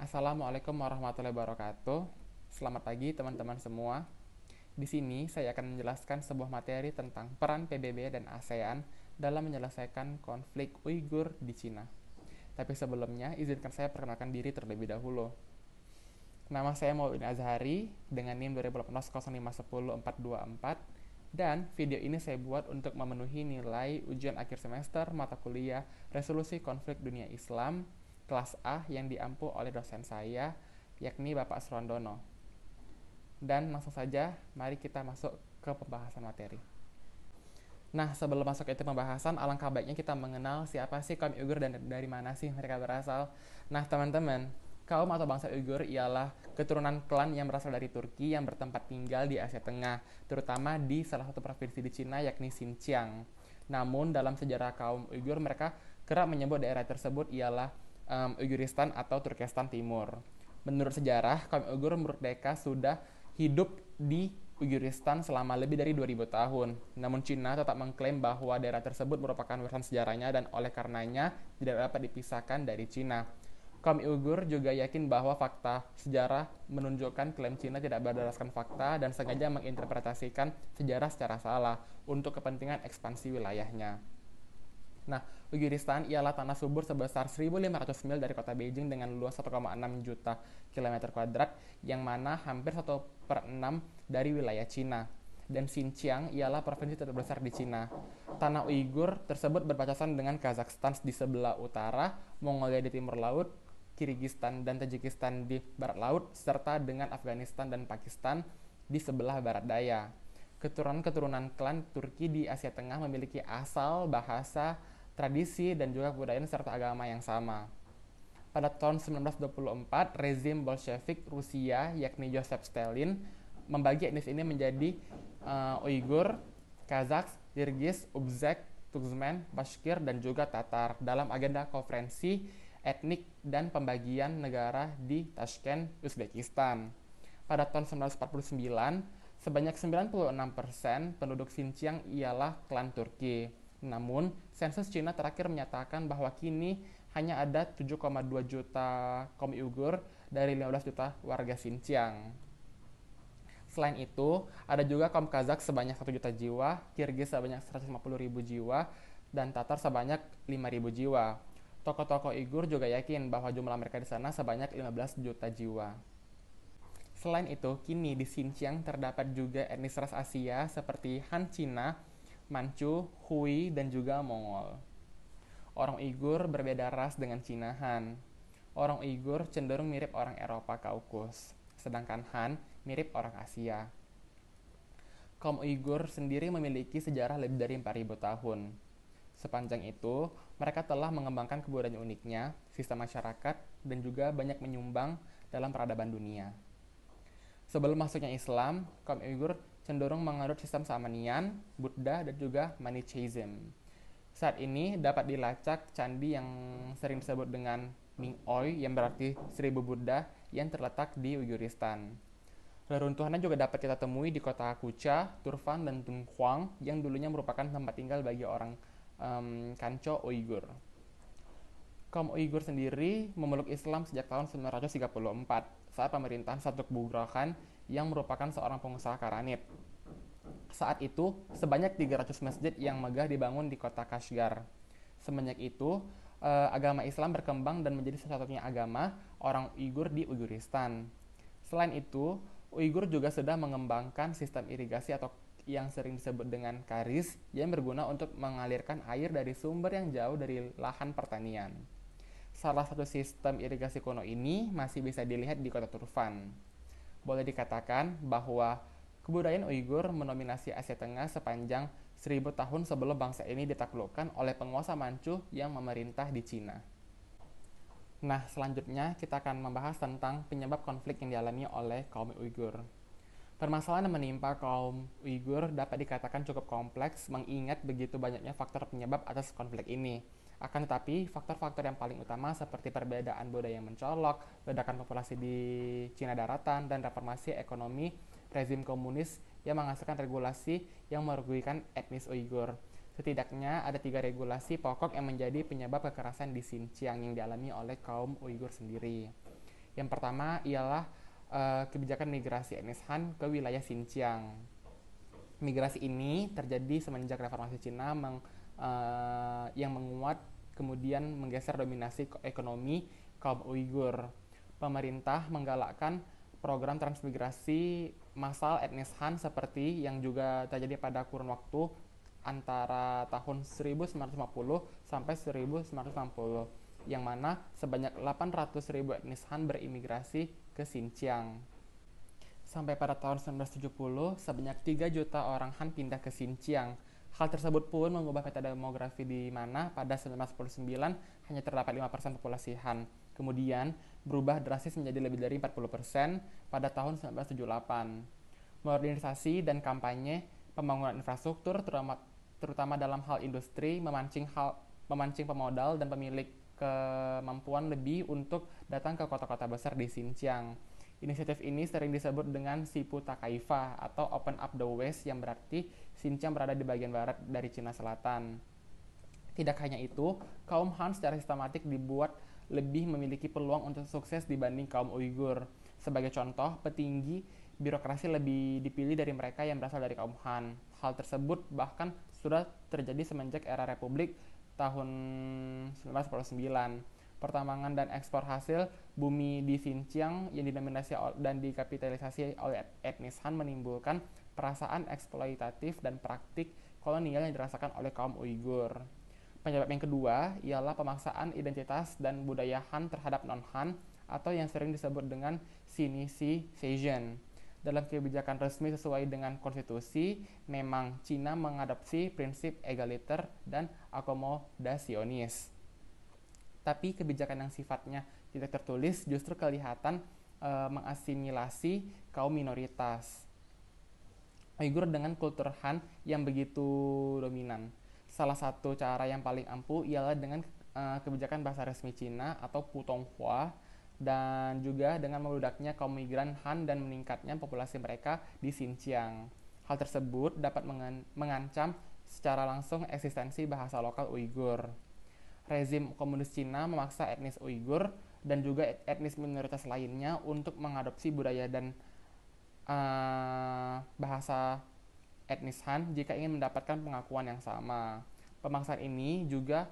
Assalamualaikum warahmatullahi wabarakatuh. Selamat pagi teman-teman semua. Di sini saya akan menjelaskan sebuah materi tentang peran PBB dan ASEAN dalam menyelesaikan konflik Uighur di Cina. Tapi sebelumnya, izinkan saya perkenalkan diri terlebih dahulu. Nama saya Maulid Azhari dengan NIM 2018 dan video ini saya buat untuk memenuhi nilai ujian akhir semester mata kuliah Resolusi Konflik Dunia Islam kelas A yang diampu oleh dosen saya, yakni Bapak Srondono. Dan langsung saja, mari kita masuk ke pembahasan materi. Nah, sebelum masuk itu pembahasan, alangkah baiknya kita mengenal siapa sih kaum Uyghur dan dari mana sih mereka berasal. Nah, teman-teman, kaum atau bangsa Uyghur ialah keturunan klan yang berasal dari Turki yang bertempat tinggal di Asia Tengah, terutama di salah satu provinsi di Cina yakni Xinjiang. Namun, dalam sejarah kaum Uyghur, mereka kerap menyebut daerah tersebut ialah um, Uyghuristan atau Turkestan Timur. Menurut sejarah, kaum Uyghur merdeka sudah hidup di Uyghuristan selama lebih dari 2000 tahun. Namun Cina tetap mengklaim bahwa daerah tersebut merupakan warisan sejarahnya dan oleh karenanya tidak dapat dipisahkan dari Cina. Kaum Uyghur juga yakin bahwa fakta sejarah menunjukkan klaim Cina tidak berdasarkan fakta dan sengaja menginterpretasikan sejarah secara salah untuk kepentingan ekspansi wilayahnya. Nah, Uyghuristan ialah tanah subur sebesar 1.500 mil dari kota Beijing dengan luas 1,6 juta kilometer kuadrat, yang mana hampir 1 per 6 dari wilayah Cina. Dan Xinjiang ialah provinsi terbesar di Cina. Tanah Uyghur tersebut berbatasan dengan Kazakhstan di sebelah utara, Mongolia di timur laut, Kirgistan dan Tajikistan di barat laut, serta dengan Afghanistan dan Pakistan di sebelah barat daya keturunan-keturunan klan Turki di Asia Tengah memiliki asal, bahasa, tradisi, dan juga kebudayaan serta agama yang sama. Pada tahun 1924, rezim Bolshevik Rusia, yakni Joseph Stalin, membagi etnis ini menjadi uh, Uyghur, Kazakh, Kyrgyz, Uzbek, Turkmen, Bashkir, dan juga Tatar dalam agenda konferensi etnik dan pembagian negara di Tashkent, Uzbekistan. Pada tahun 1949, Sebanyak 96% penduduk Xinjiang ialah klan Turki. Namun, sensus Cina terakhir menyatakan bahwa kini hanya ada 7,2 juta kaum Uyghur dari 15 juta warga Xinjiang. Selain itu, ada juga kaum Kazakh sebanyak 1 juta jiwa, Kirgiz sebanyak 150 ribu jiwa, dan Tatar sebanyak 5 ribu jiwa. Toko-toko Uyghur juga yakin bahwa jumlah mereka di sana sebanyak 15 juta jiwa. Selain itu, kini di Xinjiang terdapat juga etnis ras Asia seperti Han Cina, Manchu, Hui, dan juga Mongol. Orang Uighur berbeda ras dengan Cina Han. Orang Uighur cenderung mirip orang Eropa Kaukus, sedangkan Han mirip orang Asia. Kaum Uighur sendiri memiliki sejarah lebih dari 4.000 tahun. Sepanjang itu, mereka telah mengembangkan kebudayaan uniknya, sistem masyarakat, dan juga banyak menyumbang dalam peradaban dunia. Sebelum masuknya Islam, kaum Uyghur cenderung menganut sistem Samanian, Buddha, dan juga Manichaeism. Saat ini dapat dilacak candi yang sering disebut dengan Ming Oi, yang berarti seribu Buddha yang terletak di Uyghuristan. Reruntuhannya juga dapat kita temui di kota Kucha, Turfan, dan Tunhuang yang dulunya merupakan tempat tinggal bagi orang um, Kanco Uyghur. Kaum Uyghur sendiri memeluk Islam sejak tahun 1934 saat pemerintahan Satruk Bugrokan yang merupakan seorang pengusaha karanit. Saat itu, sebanyak 300 masjid yang megah dibangun di kota Kashgar. Semenjak itu, eh, agama Islam berkembang dan menjadi salah satunya agama orang Uighur di Uyghuristan. Selain itu, Uighur juga sedang mengembangkan sistem irigasi atau yang sering disebut dengan karis yang berguna untuk mengalirkan air dari sumber yang jauh dari lahan pertanian. Salah satu sistem irigasi kuno ini masih bisa dilihat di kota Turfan. Boleh dikatakan bahwa kebudayaan Uighur menominasi Asia Tengah sepanjang 1000 tahun sebelum bangsa ini ditaklukkan oleh penguasa Manchu yang memerintah di Cina. Nah, selanjutnya kita akan membahas tentang penyebab konflik yang dialami oleh kaum Uighur. Permasalahan yang menimpa kaum Uighur dapat dikatakan cukup kompleks mengingat begitu banyaknya faktor penyebab atas konflik ini akan tetapi, faktor-faktor yang paling utama seperti perbedaan budaya yang mencolok, ledakan populasi di Cina daratan, dan reformasi ekonomi rezim komunis yang menghasilkan regulasi yang merugikan etnis Uighur. Setidaknya ada tiga regulasi pokok yang menjadi penyebab kekerasan di Xinjiang yang dialami oleh kaum Uighur sendiri. Yang pertama ialah uh, kebijakan migrasi etnis Han ke wilayah Xinjiang. Migrasi ini terjadi semenjak reformasi Cina meng Eh, yang menguat kemudian menggeser dominasi ekonomi kaum Uighur. Pemerintah menggalakkan program transmigrasi massal etnis Han seperti yang juga terjadi pada kurun waktu antara tahun 1950 sampai 1960 yang mana sebanyak 800 ribu etnis Han berimigrasi ke Xinjiang. Sampai pada tahun 1970, sebanyak 3 juta orang Han pindah ke Xinjiang Hal tersebut pun mengubah peta demografi di mana pada 1949 hanya terdapat 5% populasi Han. Kemudian berubah drastis menjadi lebih dari 40% pada tahun 1978. Modernisasi dan kampanye pembangunan infrastruktur terutama, terutama dalam hal industri memancing hal memancing pemodal dan pemilik kemampuan lebih untuk datang ke kota-kota besar di Xinjiang. Inisiatif ini sering disebut dengan Sipu Takaifa atau Open Up the West yang berarti Xinjiang berada di bagian barat dari Cina Selatan. Tidak hanya itu, kaum Han secara sistematik dibuat lebih memiliki peluang untuk sukses dibanding kaum Uighur. Sebagai contoh, petinggi birokrasi lebih dipilih dari mereka yang berasal dari kaum Han. Hal tersebut bahkan sudah terjadi semenjak era Republik tahun 1949 pertambangan dan ekspor hasil bumi di Xinjiang yang didominasi dan dikapitalisasi oleh etnis Han menimbulkan perasaan eksploitatif dan praktik kolonial yang dirasakan oleh kaum Uighur. Penyebab yang kedua ialah pemaksaan identitas dan budaya Han terhadap non-Han atau yang sering disebut dengan sinisi Seijen. dalam kebijakan resmi sesuai dengan konstitusi, memang Cina mengadopsi prinsip egaliter dan akomodasionis tapi kebijakan yang sifatnya tidak tertulis justru kelihatan e, mengasimilasi kaum minoritas. Uyghur dengan kultur Han yang begitu dominan. Salah satu cara yang paling ampuh ialah dengan e, kebijakan bahasa resmi Cina atau Putonghua dan juga dengan meludaknya kaum migran Han dan meningkatnya populasi mereka di Xinjiang. Hal tersebut dapat mengancam secara langsung eksistensi bahasa lokal Uyghur rezim komunis Cina memaksa etnis Uighur dan juga etnis minoritas lainnya untuk mengadopsi budaya dan uh, bahasa etnis Han jika ingin mendapatkan pengakuan yang sama. Pemaksaan ini juga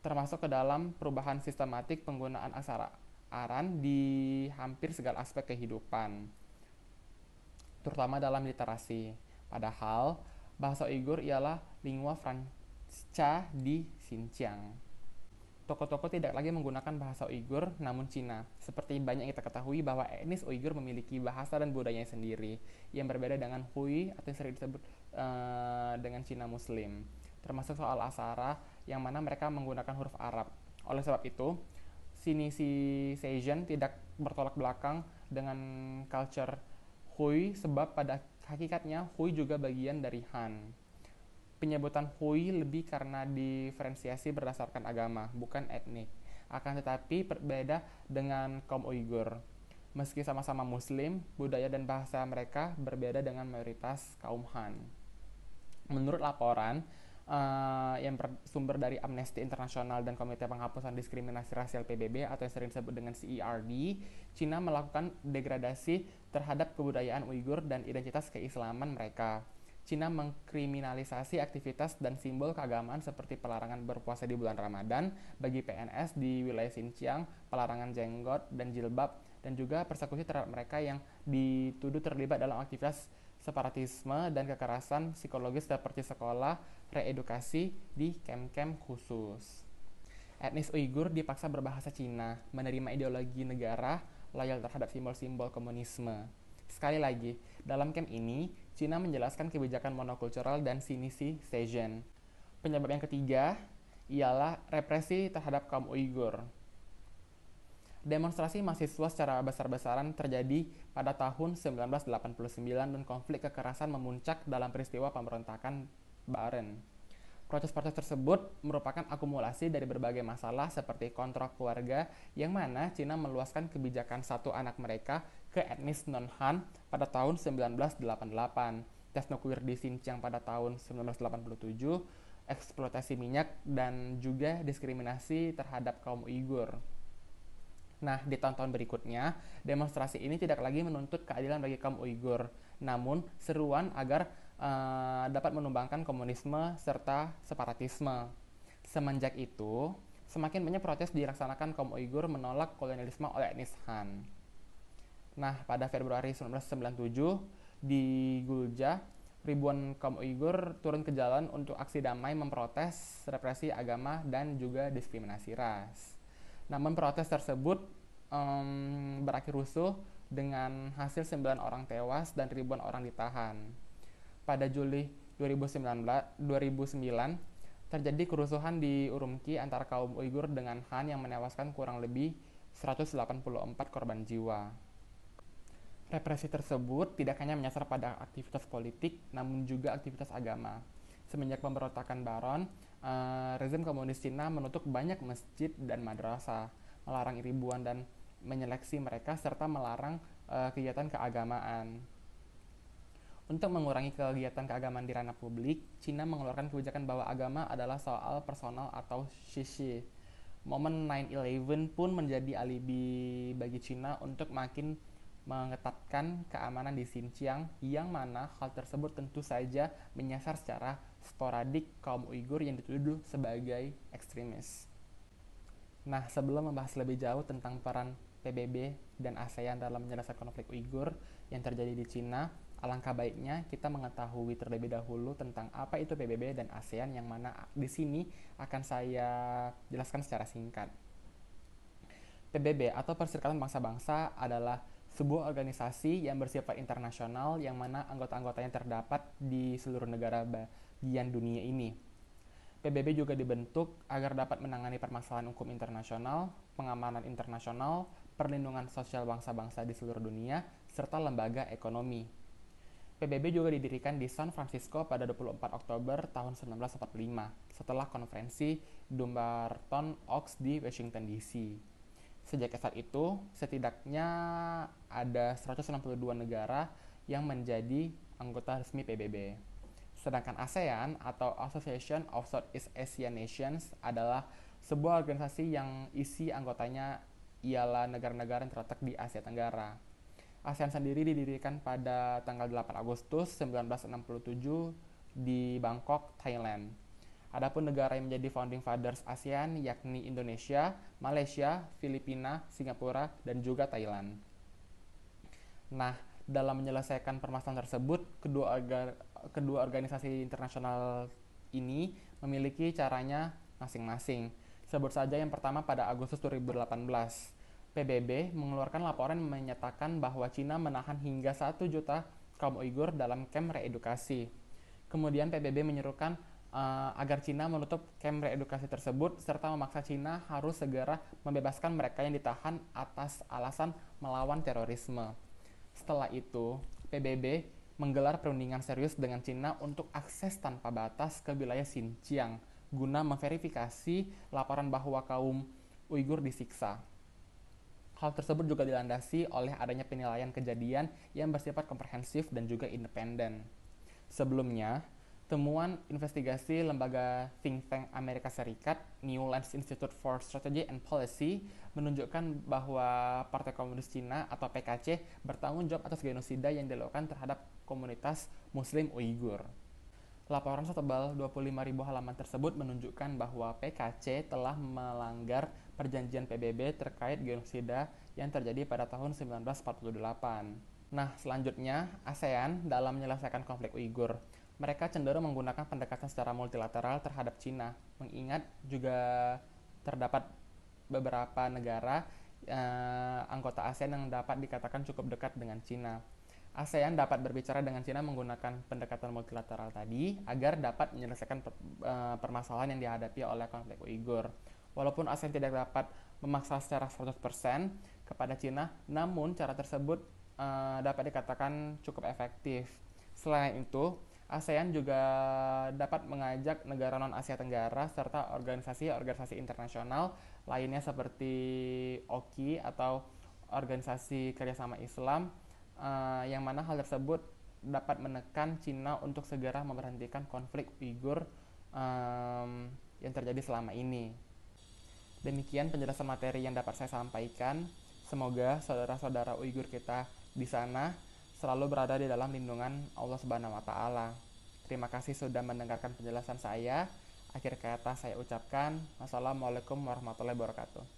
termasuk ke dalam perubahan sistematik penggunaan aksara aran di hampir segala aspek kehidupan, terutama dalam literasi. Padahal, bahasa Uighur ialah lingua franca di Xinjiang toko-toko tidak lagi menggunakan bahasa Uighur namun Cina. Seperti banyak kita ketahui bahwa etnis Uighur memiliki bahasa dan budayanya sendiri yang berbeda dengan Hui atau yang sering disebut uh, dengan Cina Muslim. Termasuk soal asara yang mana mereka menggunakan huruf Arab. Oleh sebab itu, Sini Seijen tidak bertolak belakang dengan culture Hui sebab pada hakikatnya Hui juga bagian dari Han penyebutan Hui lebih karena diferensiasi berdasarkan agama, bukan etnik. Akan tetapi berbeda dengan kaum Uyghur. Meski sama-sama muslim, budaya dan bahasa mereka berbeda dengan mayoritas kaum Han. Menurut laporan, uh, yang bersumber dari Amnesty International dan Komite Penghapusan Diskriminasi Rasial PBB atau yang sering disebut dengan CERD, Cina melakukan degradasi terhadap kebudayaan Uyghur dan identitas keislaman mereka. Cina mengkriminalisasi aktivitas dan simbol keagamaan seperti pelarangan berpuasa di bulan Ramadan bagi PNS di wilayah Xinjiang, pelarangan jenggot dan jilbab, dan juga persekusi terhadap mereka yang dituduh terlibat dalam aktivitas separatisme dan kekerasan psikologis seperti sekolah, reedukasi di kem-kem khusus. Etnis Uighur dipaksa berbahasa Cina, menerima ideologi negara, loyal terhadap simbol-simbol komunisme. Sekali lagi, dalam kem ini, Cina menjelaskan kebijakan monokultural dan Sejen. Penyebab yang ketiga ialah represi terhadap kaum Uighur. Demonstrasi mahasiswa secara besar-besaran terjadi pada tahun 1989 dan konflik kekerasan memuncak dalam peristiwa pemberontakan Baren. Proses-proses tersebut merupakan akumulasi dari berbagai masalah seperti kontrak keluarga yang mana Cina meluaskan kebijakan satu anak mereka ke etnis non-Han pada tahun 1988, tes nuklir di Xinjiang pada tahun 1987, eksploitasi minyak, dan juga diskriminasi terhadap kaum Uighur. Nah, di tahun-tahun berikutnya, demonstrasi ini tidak lagi menuntut keadilan bagi kaum Uighur, namun seruan agar uh, dapat menumbangkan komunisme serta separatisme. Semenjak itu, semakin banyak protes dilaksanakan kaum Uighur menolak kolonialisme oleh Etnis Han. Nah, pada Februari 1997 di Gulja, ribuan kaum Uighur turun ke jalan untuk aksi damai memprotes represi agama dan juga diskriminasi ras. Namun protes tersebut um, berakhir rusuh dengan hasil 9 orang tewas dan ribuan orang ditahan pada Juli 2019, 2009 terjadi kerusuhan di Urumqi antara kaum Uighur dengan Han yang menewaskan kurang lebih 184 korban jiwa. Represi tersebut tidak hanya menyasar pada aktivitas politik, namun juga aktivitas agama. Semenjak pemberontakan Baron, uh, rezim komunis Cina menutup banyak masjid dan madrasah, melarang ribuan dan menyeleksi mereka serta melarang uh, kegiatan keagamaan. Untuk mengurangi kegiatan keagamaan di ranah publik, Cina mengeluarkan kebijakan bahwa agama adalah soal personal atau shishi. Momen 9-11 pun menjadi alibi bagi Cina untuk makin mengetatkan keamanan di Xinjiang, yang mana hal tersebut tentu saja menyasar secara sporadik kaum Uighur yang dituduh sebagai ekstremis. Nah, sebelum membahas lebih jauh tentang peran PBB dan ASEAN dalam menyelesaikan konflik Uighur yang terjadi di Cina, Alangkah baiknya kita mengetahui terlebih dahulu tentang apa itu PBB dan ASEAN yang mana di sini akan saya jelaskan secara singkat. PBB atau Perserikatan Bangsa-Bangsa adalah sebuah organisasi yang bersifat internasional yang mana anggota-anggotanya terdapat di seluruh negara bagian dunia ini. PBB juga dibentuk agar dapat menangani permasalahan hukum internasional, pengamanan internasional, perlindungan sosial bangsa-bangsa di seluruh dunia, serta lembaga ekonomi. PBB juga didirikan di San Francisco pada 24 Oktober tahun 1945 setelah konferensi Dumbarton Oaks di Washington DC. Sejak saat itu, setidaknya ada 162 negara yang menjadi anggota resmi PBB. Sedangkan ASEAN atau Association of Southeast Asian Nations adalah sebuah organisasi yang isi anggotanya ialah negara-negara yang terletak di Asia Tenggara. ASEAN sendiri didirikan pada tanggal 8 Agustus 1967 di Bangkok, Thailand. Adapun negara yang menjadi founding fathers ASEAN yakni Indonesia, Malaysia, Filipina, Singapura, dan juga Thailand. Nah, dalam menyelesaikan permasalahan tersebut, kedua, orga, kedua organisasi internasional ini memiliki caranya masing-masing. Sebut saja yang pertama pada Agustus 2018 PBB mengeluarkan laporan menyatakan bahwa Cina menahan hingga 1 juta kaum Uighur dalam kamp reedukasi. Kemudian PBB menyerukan uh, agar Cina menutup kamp reedukasi tersebut serta memaksa Cina harus segera membebaskan mereka yang ditahan atas alasan melawan terorisme. Setelah itu, PBB menggelar perundingan serius dengan Cina untuk akses tanpa batas ke wilayah Xinjiang guna memverifikasi laporan bahwa kaum Uighur disiksa. Hal tersebut juga dilandasi oleh adanya penilaian kejadian yang bersifat komprehensif dan juga independen. Sebelumnya, temuan investigasi lembaga think tank Amerika Serikat, Newlands Institute for Strategy and Policy, menunjukkan bahwa Partai Komunis Cina atau PKC bertanggung jawab atas genosida yang dilakukan terhadap komunitas Muslim Uighur. Laporan setebal ribu halaman tersebut menunjukkan bahwa PKC telah melanggar perjanjian PBB terkait genosida yang terjadi pada tahun 1948. Nah, selanjutnya ASEAN dalam menyelesaikan konflik Uighur. Mereka cenderung menggunakan pendekatan secara multilateral terhadap Cina, mengingat juga terdapat beberapa negara eh, anggota ASEAN yang dapat dikatakan cukup dekat dengan Cina. ASEAN dapat berbicara dengan China menggunakan pendekatan multilateral tadi agar dapat menyelesaikan eh, permasalahan yang dihadapi oleh konflik Uighur. Walaupun ASEAN tidak dapat memaksa secara 100% kepada China, namun cara tersebut eh, dapat dikatakan cukup efektif. Selain itu, ASEAN juga dapat mengajak negara non-Asia Tenggara serta organisasi-organisasi internasional lainnya seperti OKI atau Organisasi Kerjasama Islam Eh, yang mana hal tersebut dapat menekan Cina untuk segera memberhentikan konflik Uighur um, yang terjadi selama ini. Demikian penjelasan materi yang dapat saya sampaikan. Semoga saudara-saudara Uighur kita di sana selalu berada di dalam lindungan Allah Subhanahu wa taala. Terima kasih sudah mendengarkan penjelasan saya. Akhir kata saya ucapkan, Wassalamualaikum warahmatullahi wabarakatuh.